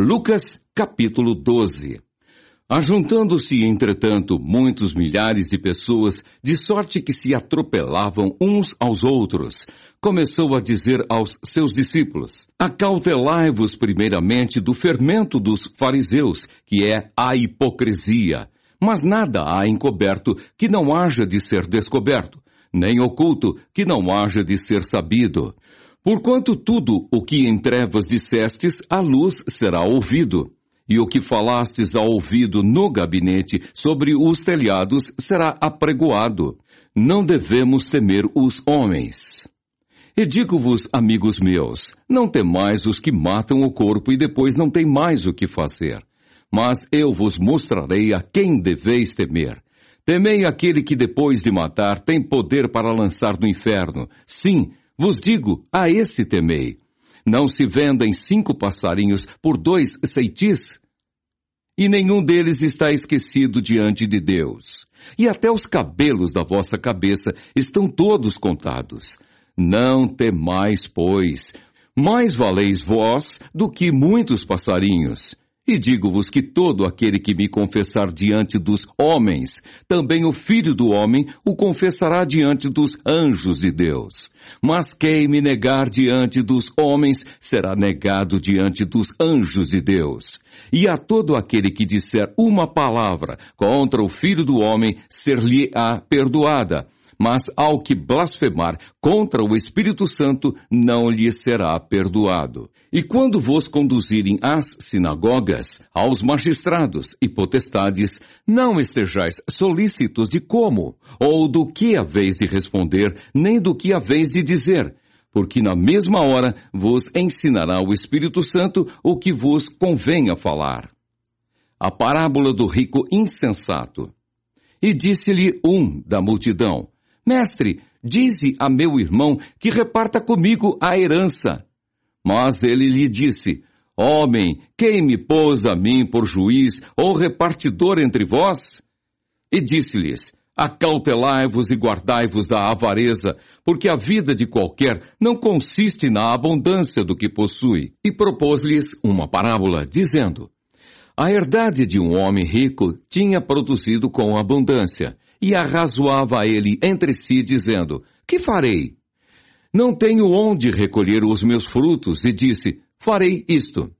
Lucas capítulo 12. Ajuntando-se, entretanto, muitos milhares de pessoas, de sorte que se atropelavam uns aos outros, começou a dizer aos seus discípulos, Acautelai-vos primeiramente do fermento dos fariseus, que é a hipocrisia. Mas nada há encoberto que não haja de ser descoberto, nem oculto que não haja de ser sabido. Porquanto tudo o que em trevas dissestes, à luz será ouvido. E o que falastes ao ouvido no gabinete, sobre os telhados, será apregoado. Não devemos temer os homens. E digo-vos, amigos meus, não temais os que matam o corpo e depois não tem mais o que fazer. Mas eu vos mostrarei a quem deveis temer. Temei aquele que depois de matar tem poder para lançar no inferno. Sim, vos digo, a esse temei. Não se vendem cinco passarinhos por dois ceitis? E nenhum deles está esquecido diante de Deus. E até os cabelos da vossa cabeça estão todos contados. Não temais, pois, mais valeis vós do que muitos passarinhos. E digo-vos que todo aquele que me confessar diante dos homens, também o Filho do Homem o confessará diante dos anjos de Deus. Mas quem me negar diante dos homens será negado diante dos anjos de Deus. E a todo aquele que disser uma palavra contra o Filho do Homem ser-lhe-á perdoada mas ao que blasfemar contra o Espírito Santo não lhe será perdoado. E quando vos conduzirem às sinagogas, aos magistrados e potestades, não estejais solícitos de como, ou do que haveis de responder, nem do que haveis de dizer, porque na mesma hora vos ensinará o Espírito Santo o que vos convenha falar. A parábola do rico insensato. E disse-lhe um da multidão, Mestre, dize a meu irmão que reparta comigo a herança. Mas ele lhe disse, Homem, quem me pôs a mim por juiz ou repartidor entre vós? E disse-lhes, Acautelai-vos e guardai-vos da avareza, porque a vida de qualquer não consiste na abundância do que possui. E propôs-lhes uma parábola, dizendo: A herdade de um homem rico tinha produzido com abundância e arrazoava ele entre si, dizendo: Que farei? Não tenho onde recolher os meus frutos, e disse: Farei isto.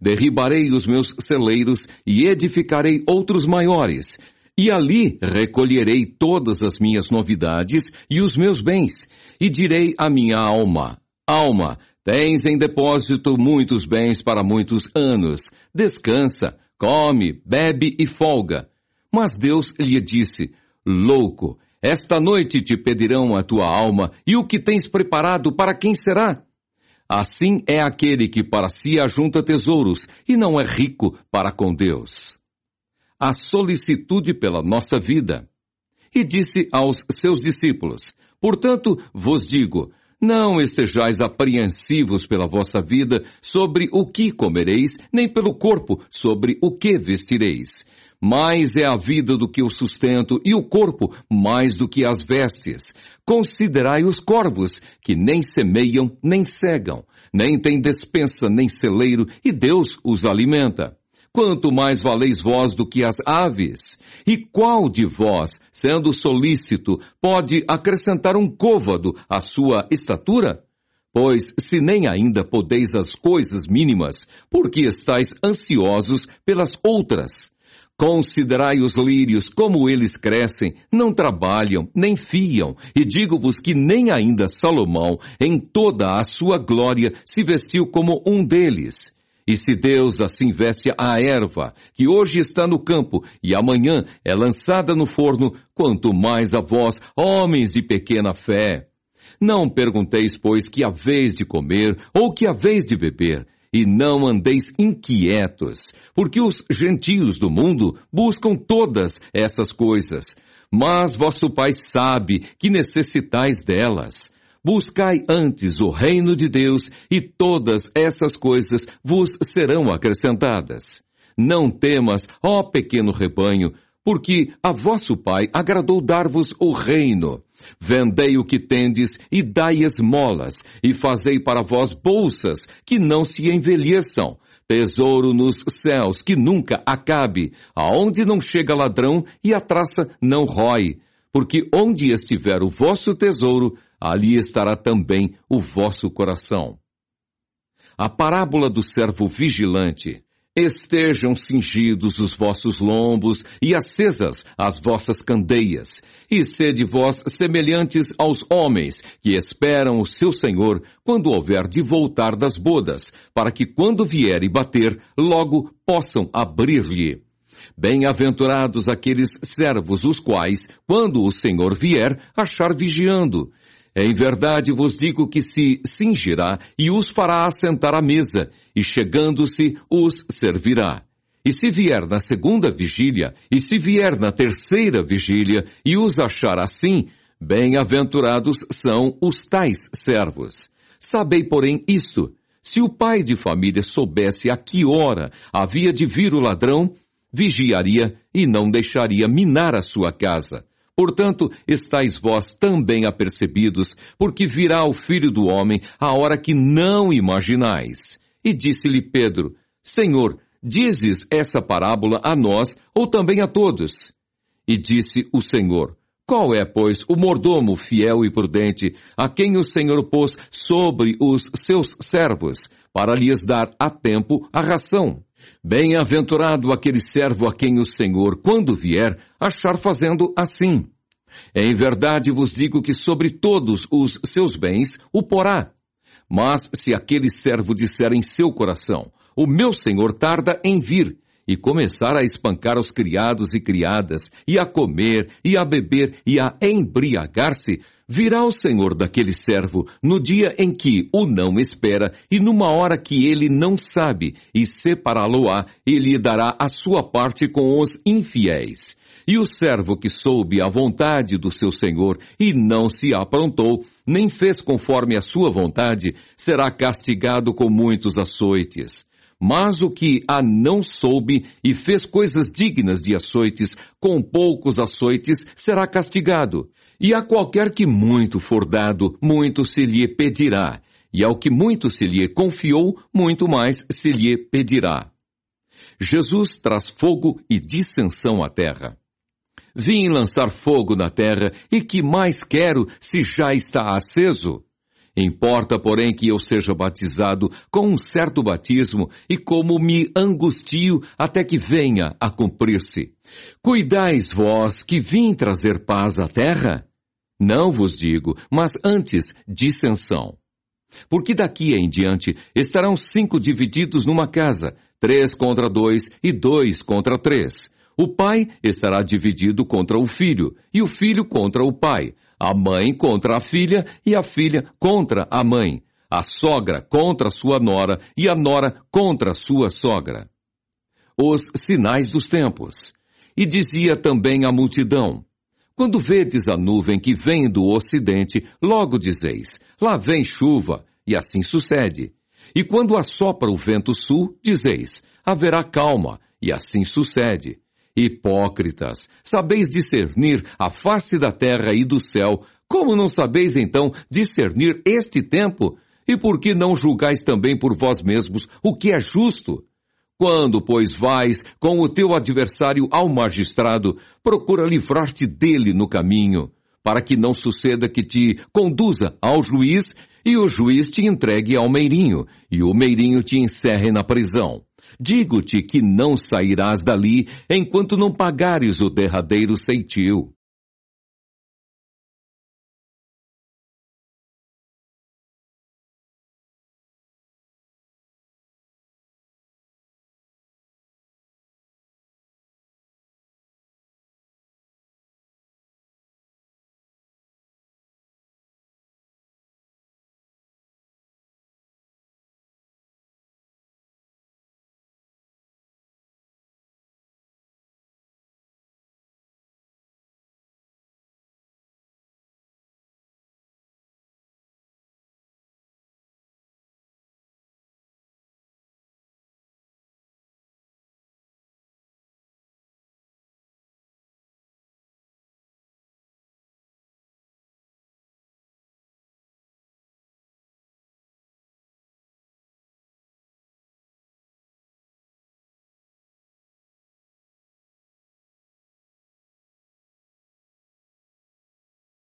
Derribarei os meus celeiros e edificarei outros maiores, e ali recolherei todas as minhas novidades e os meus bens, e direi à minha alma: Alma, tens em depósito muitos bens para muitos anos. Descansa, come, bebe e folga. Mas Deus lhe disse: Louco, esta noite te pedirão a tua alma e o que tens preparado para quem será? Assim é aquele que para si ajunta tesouros e não é rico para com Deus. A solicitude pela nossa vida. E disse aos seus discípulos: Portanto, vos digo, não estejais apreensivos pela vossa vida sobre o que comereis, nem pelo corpo sobre o que vestireis mais é a vida do que o sustento, e o corpo mais do que as vestes. Considerai os corvos, que nem semeiam, nem cegam, nem têm despensa, nem celeiro, e Deus os alimenta. Quanto mais valeis vós do que as aves? E qual de vós, sendo solícito, pode acrescentar um côvado à sua estatura? Pois, se nem ainda podeis as coisas mínimas, por que estáis ansiosos pelas outras? Considerai os lírios, como eles crescem, não trabalham, nem fiam, e digo-vos que nem ainda Salomão, em toda a sua glória, se vestiu como um deles. E se Deus assim veste a erva, que hoje está no campo e amanhã é lançada no forno, quanto mais a vós, homens de pequena fé. Não pergunteis, pois, que a vez de comer ou que a vez de beber, e não andeis inquietos, porque os gentios do mundo buscam todas essas coisas, mas vosso Pai sabe que necessitais delas. Buscai antes o reino de Deus e todas essas coisas vos serão acrescentadas. Não temas, ó pequeno rebanho, porque a vosso Pai agradou dar-vos o reino. Vendei o que tendes e dai esmolas, e fazei para vós bolsas que não se envelheçam, tesouro nos céus que nunca acabe, aonde não chega ladrão e a traça não rói. Porque onde estiver o vosso tesouro, ali estará também o vosso coração. A parábola do servo vigilante. Estejam cingidos os vossos lombos e acesas as vossas candeias, e sede vós semelhantes aos homens que esperam o seu Senhor quando houver de voltar das bodas, para que quando vier e bater, logo possam abrir-lhe. Bem-aventurados aqueles servos os quais, quando o Senhor vier, achar vigiando. Em verdade vos digo que se cingirá e os fará assentar à mesa, e chegando-se os servirá. E se vier na segunda vigília, e se vier na terceira vigília, e os achar assim, bem-aventurados são os tais servos. Sabei, porém, isto, se o pai de família soubesse a que hora havia de vir o ladrão, vigiaria e não deixaria minar a sua casa. Portanto, estáis vós também apercebidos, porque virá o Filho do Homem a hora que não imaginais. E disse-lhe Pedro, Senhor, dizes essa parábola a nós ou também a todos? E disse o Senhor, qual é, pois, o mordomo fiel e prudente, a quem o Senhor pôs sobre os seus servos, para lhes dar a tempo a ração? Bem-aventurado aquele servo a quem o Senhor, quando vier, achar fazendo assim. Em verdade vos digo que sobre todos os seus bens o porá. Mas se aquele servo disser em seu coração, o meu senhor tarda em vir, e começar a espancar os criados e criadas, e a comer, e a beber, e a embriagar-se, Virá o Senhor daquele servo no dia em que o não espera e numa hora que ele não sabe, e separá-lo-á e lhe dará a sua parte com os infiéis. E o servo que soube a vontade do seu senhor e não se aprontou, nem fez conforme a sua vontade, será castigado com muitos açoites. Mas o que a não soube e fez coisas dignas de açoites, com poucos açoites será castigado. E a qualquer que muito for dado, muito se lhe pedirá, e ao que muito se lhe confiou, muito mais se lhe pedirá. Jesus traz fogo e dissensão à terra. Vim lançar fogo na terra, e que mais quero se já está aceso? Importa, porém, que eu seja batizado com um certo batismo e como me angustio até que venha a cumprir-se. Cuidais vós que vim trazer paz à terra? Não vos digo, mas antes dissensão. Porque daqui em diante estarão cinco divididos numa casa, três contra dois e dois contra três. O pai estará dividido contra o filho, e o filho contra o pai, a mãe contra a filha, e a filha contra a mãe, a sogra contra sua nora, e a nora contra sua sogra. Os sinais dos tempos. E dizia também à multidão: quando vedes a nuvem que vem do ocidente, logo dizeis, lá vem chuva, e assim sucede. E quando assopra o vento sul, dizeis, haverá calma, e assim sucede. Hipócritas, sabeis discernir a face da terra e do céu, como não sabeis então discernir este tempo? E por que não julgais também por vós mesmos o que é justo? Quando, pois, vais com o teu adversário ao magistrado, procura livrar-te dele no caminho, para que não suceda que te conduza ao juiz e o juiz te entregue ao meirinho, e o meirinho te encerre na prisão. Digo-te que não sairás dali enquanto não pagares o derradeiro ceitil.